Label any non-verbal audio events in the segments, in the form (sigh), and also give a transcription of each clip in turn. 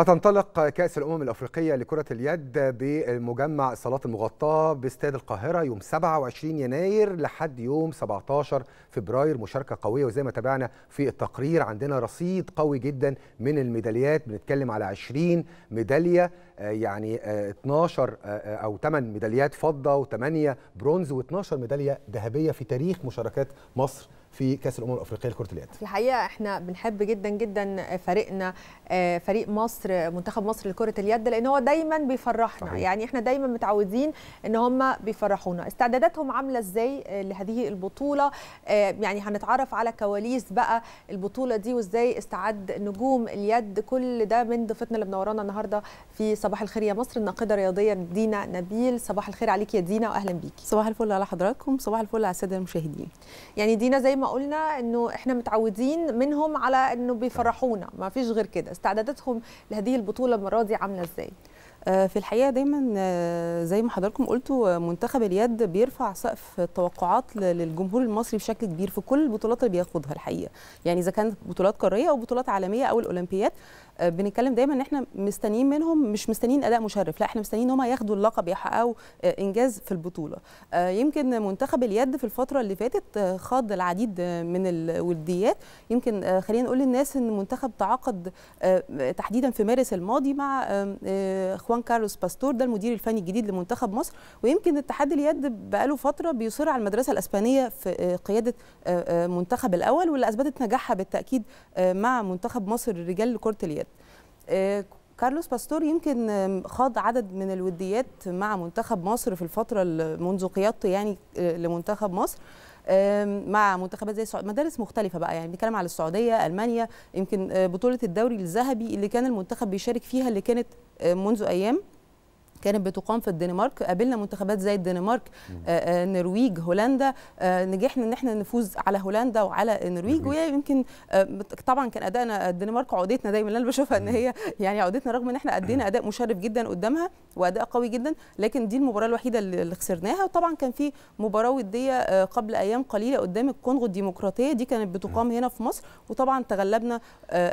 هتنطلق كأس الأمم الأفريقية لكرة اليد بمجمع الصالات المغطاة باستاد القاهرة يوم 27 يناير لحد يوم 17 فبراير مشاركة قوية وزي ما تابعنا في التقرير عندنا رصيد قوي جدا من الميداليات بنتكلم على 20 ميدالية آه، يعني 12 آه، آه، او 8 ميداليات فضه و8 برونز و12 ميداليه ذهبيه في تاريخ مشاركات مصر في كاس الامم الافريقيه لكره اليد. في الحقيقه احنا بنحب جدا جدا فريقنا فريق مصر منتخب مصر لكره اليد لان هو دايما بيفرحنا صحيح. يعني احنا دايما متعودين ان هم بيفرحونا. استعداداتهم عامله ازاي لهذه البطوله؟ يعني هنتعرف على كواليس بقى البطوله دي وازاي استعد نجوم اليد كل ده من ضيفتنا اللي منورانا النهارده في صباح الخير يا مصر الناقده الرياضيه دينا نبيل صباح الخير عليك يا دينا واهلا بيكي صباح الفل على حضراتكم صباح الفل على الساده المشاهدين يعني دينا زي ما قلنا انه احنا متعودين منهم على انه بيفرحونا ما فيش غير كده استعداداتهم لهذه البطوله المره دي عامله ازاي آه، في الحقيقه دايما آه، زي ما حضراتكم قلتوا آه، منتخب اليد بيرفع سقف التوقعات للجمهور المصري بشكل كبير في كل البطولات اللي بياخدها الحقيقه يعني اذا كانت بطولات قاريه او بطولات عالميه او الاولمبياد بنتكلم دايما ان احنا مستنيين منهم مش مستنيين اداء مشرف لا احنا مستنيين ان هم ياخدوا اللقب يحققوا انجاز في البطوله يمكن منتخب اليد في الفتره اللي فاتت خاض العديد من الوديات يمكن خلينا نقول للناس ان منتخب تعاقد تحديدا في مارس الماضي مع خوان كارلوس باستور ده المدير الفني الجديد لمنتخب مصر ويمكن اتحاد اليد بقاله فتره بيصر على المدرسه الاسبانيه في آه، قياده آه، آه، منتخب الاول واللي اثبتت نجاحها بالتاكيد مع منتخب مصر الرجال لكره اليد كارلوس باستور يمكن خاض عدد من الوديات مع منتخب مصر في الفترة منذ قيادته يعني لمنتخب مصر مع منتخبات زي السعوديه مدارس مختلفه بقى يعني بنتكلم على السعوديه المانيا يمكن آه، بطوله الدوري الذهبي اللي كان المنتخب بيشارك فيها اللي كانت آه، منذ ايام كانت بتقام في الدنمارك قابلنا منتخبات زي الدنمارك آه، آه، النرويج هولندا آه، نجحنا ان احنا نفوز على هولندا وعلى النرويج ويمكن طبعا كان ادائنا الدنمارك عقدتنا دايما اللي انا بشوفها ان هي يعني عقدتنا رغم ان احنا ادينا اداء مشرف جدا قدامها واداء قوي جدا لكن دي المباراه الوحيده اللي خسرناها وطبعا كان في مباراه وديه قبل ايام قليله قدام الكونغو الديمقراطيه دي كانت بتقام هنا في مصر وطبعا تغلبنا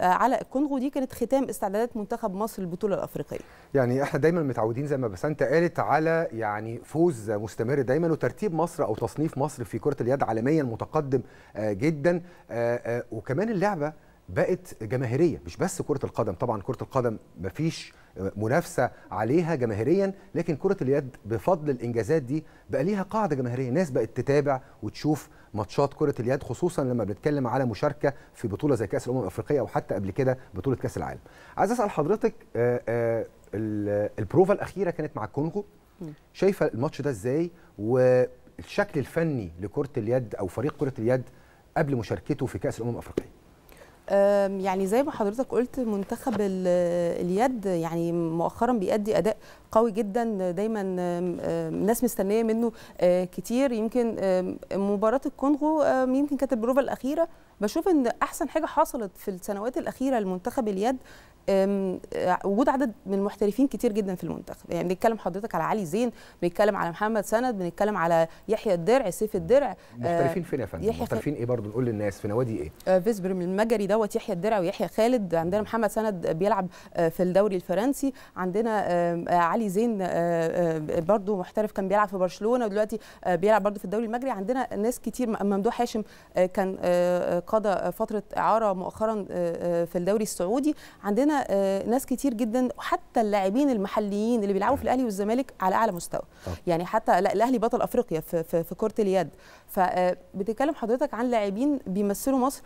على الكونغو دي كانت ختام استعدادات منتخب مصر للبطوله الافريقيه يعني احنا دايما متعودين زي ما بسنت قالت على يعني فوز مستمر دايما وترتيب مصر او تصنيف مصر في كره اليد عالميا متقدم آه، جدا آه، آه، وكمان اللعبه بقت جماهيريه مش بس كره القدم طبعا كره القدم مفيش منافسه عليها جماهيريا لكن كره اليد بفضل الانجازات دي بقى ليها قاعده جماهيريه ناس بقت تتابع وتشوف ماتشات كره اليد خصوصا لما بنتكلم على مشاركه في بطوله زي كاس الامم الافريقيه او حتى قبل كده بطوله كاس العالم عايز اسال حضرتك آه، آه، البروفا الاخيره كانت مع الكونغو شايفه الماتش ده ازاي والشكل الفني لكره اليد او فريق كره اليد قبل مشاركته في كاس الامم الافريقيه يعني زي ما حضرتك قلت منتخب اليد يعني مؤخرا بيأدي أداء قوي جدا دايما الناس مستنيه منه أه، كتير يمكن مباراه الكونغو يمكن كانت البروفه الاخيره بشوف ان احسن حاجه حصلت في السنوات الاخيره لمنتخب اليد آه، وجود عدد من المحترفين كتير جدا في المنتخب يعني بنتكلم حضرتك على علي زين بنتكلم على محمد سند بنتكلم على يحيى الدرع سيف الدرع آه، محترفين فين يا فندم محترفين ايه برضه نقول للناس في نوادي ايه آه، فيسبر من المجري دوت يحيى الدرع ويحيى خالد عندنا محمد سند بيلعب في الدوري الفرنسي عندنا علي زين برضه محترف كان بيلعب في برشلونه ودلوقتي بيلعب برضه في الدوري المجري عندنا ناس كتير ممدوح هاشم كان قضى فتره اعاره مؤخرا آه، آه، في الدوري السعودي عندنا آه، ناس كتير جدا حتى اللاعبين المحليين اللي بيلعبوا في الاهلي والزمالك على اعلى مستوى طب. يعني حتى الاهلي بطل افريقيا في في, في كره اليد فبتتكلم حضرتك عن لاعبين بيمثلوا مصر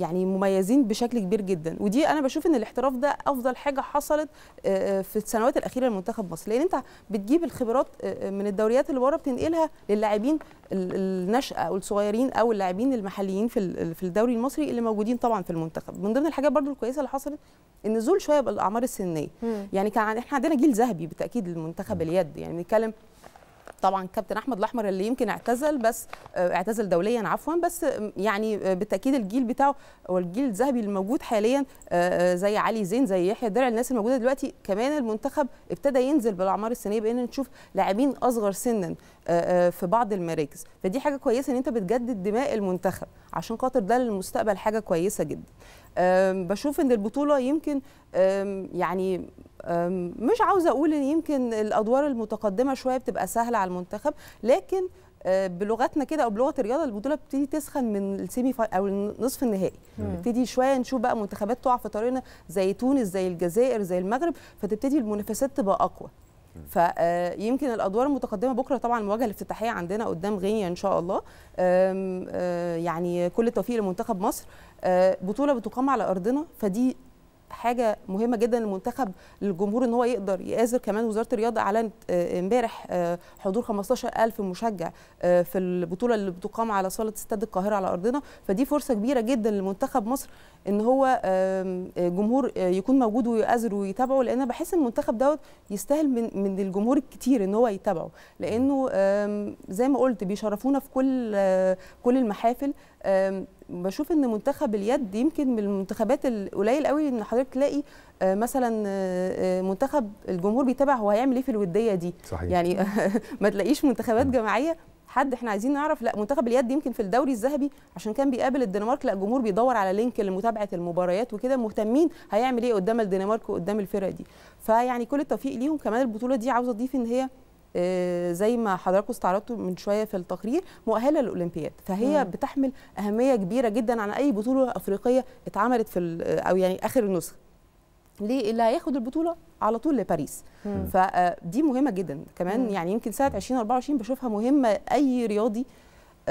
يعني مميزين بشكل كبير جدا ودي انا بشوف ان الاحتراف ده افضل حاجه حصلت آه، آه، في السنوات الاخيره لمنتخب مصر لان انت بتجيب الخبرات آه، من الدوريات اللي بره بتنقلها للاعبين النشأه او الصغيرين او اللاعبين المحليين في في الدوري المصري اللي موجودين طبعا في المنتخب من ضمن الحاجات برضو الكويسه اللي حصلت النزول شويه بالاعمار السنيه مم. يعني كان احنا عندنا جيل ذهبي بالتاكيد لمنتخب اليد يعني بنتكلم طبعا كابتن احمد الاحمر اللي يمكن اعتزل بس آه، اعتزل دوليا عفوا بس يعني آه، بالتاكيد الجيل بتاعه والجيل الذهبي الموجود حاليا آه، زي علي زين زي يحيى درع الناس الموجوده دلوقتي كمان المنتخب ابتدى ينزل بالاعمار السنيه بقينا نشوف لاعبين اصغر سنا في بعض المراكز فدي حاجه كويسه ان انت بتجدد دماء المنتخب عشان خاطر ده للمستقبل حاجه كويسه جدا بشوف ان البطوله يمكن يعني مش عاوزه اقول ان يمكن الادوار المتقدمه شويه بتبقى سهله على المنتخب لكن أه، بلغتنا كده او بلغه الرياضه البطوله بتبتدي تسخن من السيمي او النصف النهائي نبتدي شويه نشوف بقى منتخبات تقع في طريقنا زي تونس زي الجزائر زي المغرب فتبتدي المنافسات تبقى اقوى فيمكن أه، الادوار المتقدمه بكره طبعا المواجهه الافتتاحيه عندنا قدام غينيا ان شاء الله أه، يعني كل التوفيق لمنتخب مصر بطوله بتقام على ارضنا فدي حاجه مهمه جدا للمنتخب للجمهور ان هو يقدر يآزر كمان وزاره الرياضه اعلنت آه، امبارح آه، حضور 15000 مشجع آه، في البطوله اللي بتقام على صاله استاد القاهره على ارضنا فدي فرصه كبيره جدا لمنتخب مصر ان هو جمهور يكون موجود ويقازر ويتابعه لان بحس ان المنتخب دوت يستاهل من من الجمهور الكتير ان هو يتابعه لانه زي ما قلت بيشرفونا في كل كل المحافل بشوف ان منتخب اليد يمكن من المنتخبات القليل قوي ان حضرتك تلاقي آه، مثلا آه، آه، منتخب الجمهور بيتابع هو هيعمل ايه في الوديه دي صحيح. يعني (laughs) ما تلاقيش منتخبات جماعيه حد احنا عايزين نعرف لا منتخب اليد يمكن في الدوري الذهبي عشان كان بيقابل الدنمارك لا الجمهور بيدور على لينك لمتابعه المباريات وكده مهتمين هيعمل ايه قدام الدنمارك وقدام الفرق دي فيعني كل التوفيق ليهم كمان البطوله دي عاوزه اضيف ان هي آه، زي ما حضراتكم استعرضتوا من شويه في التقرير مؤهله للاولمبياد فهي مم. بتحمل اهميه كبيره جدا عن اي بطوله افريقيه اتعملت في آه، او يعني اخر النسخ ليه اللي هياخد البطوله على طول لباريس مم. فدي مهمه جدا كمان مم. يعني يمكن سنه 2024 بشوفها مهمه اي رياضي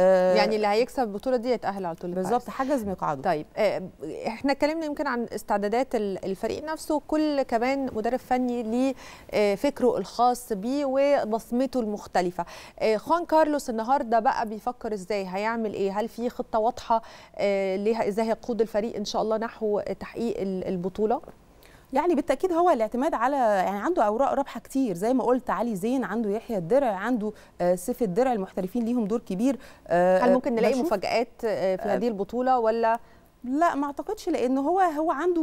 آه، يعني اللي هيكسب البطوله دي يتاهل على طول بالظبط حجز مقعده طيب آه، احنا اتكلمنا يمكن عن استعدادات الفريق نفسه كل كمان مدرب فني ليه آه، فكره الخاص بيه وبصمته المختلفه خوان كارلوس النهارده بقى بيفكر ازاي هيعمل ايه هل في خطه واضحه ليها ازاي هيقود الفريق ان شاء الله نحو تحقيق البطوله يعني بالتاكيد هو الاعتماد على يعني عنده اوراق رابحه كتير زي ما قلت علي زين عنده يحيى الدرع عنده آه، سيف الدرع المحترفين ليهم دور كبير آه، هل ممكن نلاقي مفاجات آه، في هذه البطوله ولا لا ما اعتقدش لان هو هو عنده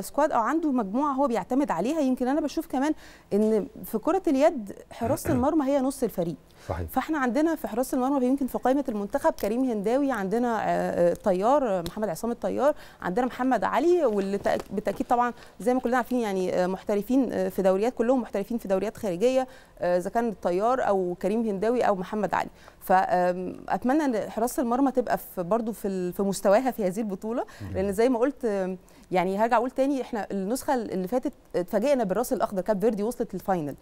سكواد آه، آه، او عنده مجموعه هو بيعتمد عليها يمكن انا بشوف كمان ان في كره اليد حراسه (clears throat) المرمى هي نص الفريق صحيح. فاحنا عندنا في حراسه المرمى يمكن في قائمه المنتخب كريم هنداوي عندنا آه، طيار محمد عصام الطيار عندنا محمد علي واللي بالتاكيد طبعا زي ما كلنا عارفين يعني محترفين في دوريات كلهم محترفين في دوريات خارجيه اذا كان الطيار او كريم هنداوي او محمد علي فاتمنى ان حراسه المرمى تبقى في برضو في في مستواها في هذه البطوله لان زي ما قلت يعني هرجع اقول تاني احنا النسخه اللي فاتت اتفاجئنا بالراس الاخضر كاب فيردي وصلت للفاينل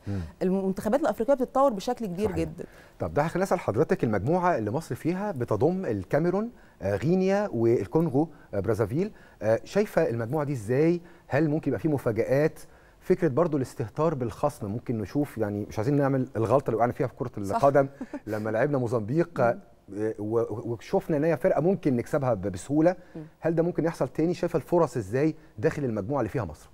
المنتخبات الافريقيه بتتطور بشكل كبير صحيح. جدا طب ده خلينا نسال حضرتك المجموعه اللي مصر فيها بتضم الكاميرون آه، غينيا والكونغو آه، برازافيل آه، شايفه المجموعه دي ازاي هل ممكن يبقى في مفاجات فكره برضو الاستهتار بالخصم ممكن نشوف يعني مش عايزين نعمل الغلطه اللي وقعنا فيها في كره القدم (laughs) لما لعبنا موزمبيق آه، وشفنا ان هي فرقه ممكن نكسبها بسهوله هل ده ممكن يحصل تاني شايفه الفرص ازاي داخل المجموعه اللي فيها مصر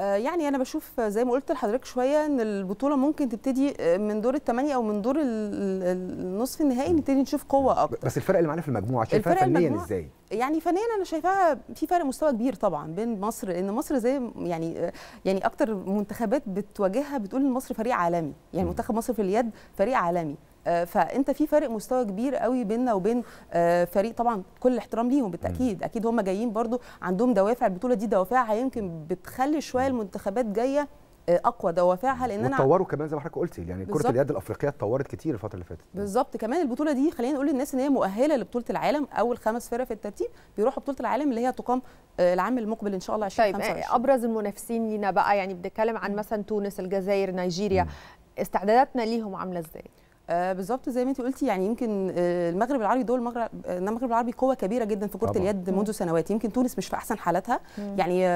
آه، يعني انا بشوف زي ما قلت لحضرتك شويه ان البطوله ممكن تبتدي آه، من دور الثمانيه او من دور النصف النهائي نبتدي نشوف قوه اكتر بس الفرق اللي معانا في المجموعه شايفاها فنيا ازاي يعني فنيا انا شايفاها في فرق مستوى كبير طبعا بين مصر لان مصر زي يعني آه، يعني اكتر منتخبات بتواجهها بتقول ان مصر فريق عالمي يعني منتخب مصر في اليد فريق عالمي آه، فانت في فرق مستوى كبير قوي بيننا وبين آه، فريق طبعا كل الاحترام ليهم بالتاكيد اكيد هم جايين برضو عندهم دوافع البطوله دي دوافعها يمكن بتخلي شويه المنتخبات جايه آه، اقوى دوافعها لان انا اتطوروا كمان زي ما حضرتك قلتي يعني كره اليد الافريقيه اتطورت كتير الفتره اللي فاتت بالظبط كمان البطوله دي خلينا نقول للناس ان هي مؤهله لبطوله العالم اول خمس فرق في الترتيب بيروحوا بطوله العالم اللي هي تقام العام المقبل ان شاء الله 2025 طيب 25. ابرز المنافسين لينا بقى يعني بنتكلم عن مثلا تونس الجزائر نيجيريا م. استعداداتنا ليهم عامله ازاي آه، بالظبط زي ما انت قلتي يعني يمكن آه، المغرب العربي دول المغرب آه، المغرب العربي قوه كبيره جدا في كره اليد منذ سنوات يمكن تونس مش في احسن حالاتها يعني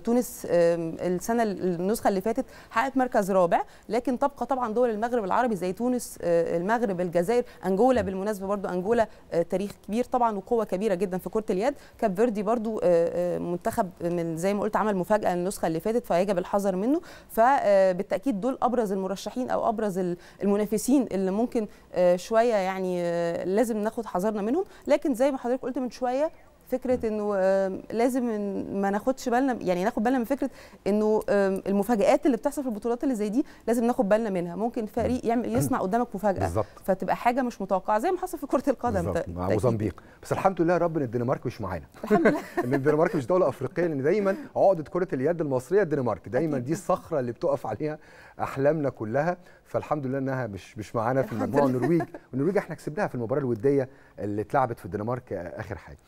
تونس السنه النسخه اللي فاتت حققت مركز رابع لكن تبقى طبعا دول المغرب العربي زي تونس المغرب الجزائر انجولا بالمناسبه برضو انجولا تاريخ كبير طبعا وقوه كبيره جدا في كره اليد كاب فيردي برضو منتخب من زي ما قلت عمل مفاجاه النسخه اللي فاتت فيجب الحذر منه فبالتاكيد دول ابرز المرشحين او ابرز المنافسين اللي ممكن آه، شويه يعني آه، لازم ناخد حذرنا منهم لكن زي ما حضرتك قلت من شويه فكره انه لازم ما ناخدش بالنا يعني ناخد بالنا من فكره انه المفاجات اللي بتحصل في البطولات اللي زي دي لازم ناخد بالنا منها ممكن فريق يعمل يصنع قدامك مفاجاه بالزبط. فتبقى حاجه مش متوقعه زي ما حصل في كره القدم طيب، مع موزمبيق بس الحمد لله يا رب ان الدنمارك مش معانا الحمد لله (laughs) ان الدنمارك مش دوله افريقيه لان دايما عقده كره اليد المصريه الدنمارك دايما دي الصخره اللي بتقف عليها احلامنا كلها فالحمد لله انها مش مش معانا في المجموعه النرويج النرويج احنا كسبناها في المباراه الوديه اللي اتلعبت في الدنمارك اخر حاجه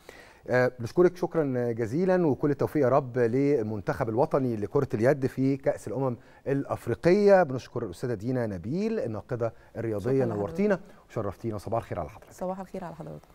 بشكرك آه، شكرا جزيلا وكل التوفيق يا رب للمنتخب الوطني لكره اليد في كاس الامم الافريقيه بنشكر الاستاذه دينا نبيل الناقده الرياضيه نورتينا وشرفتينا صباح الخير على حضرتك صباح الخير على حضرتك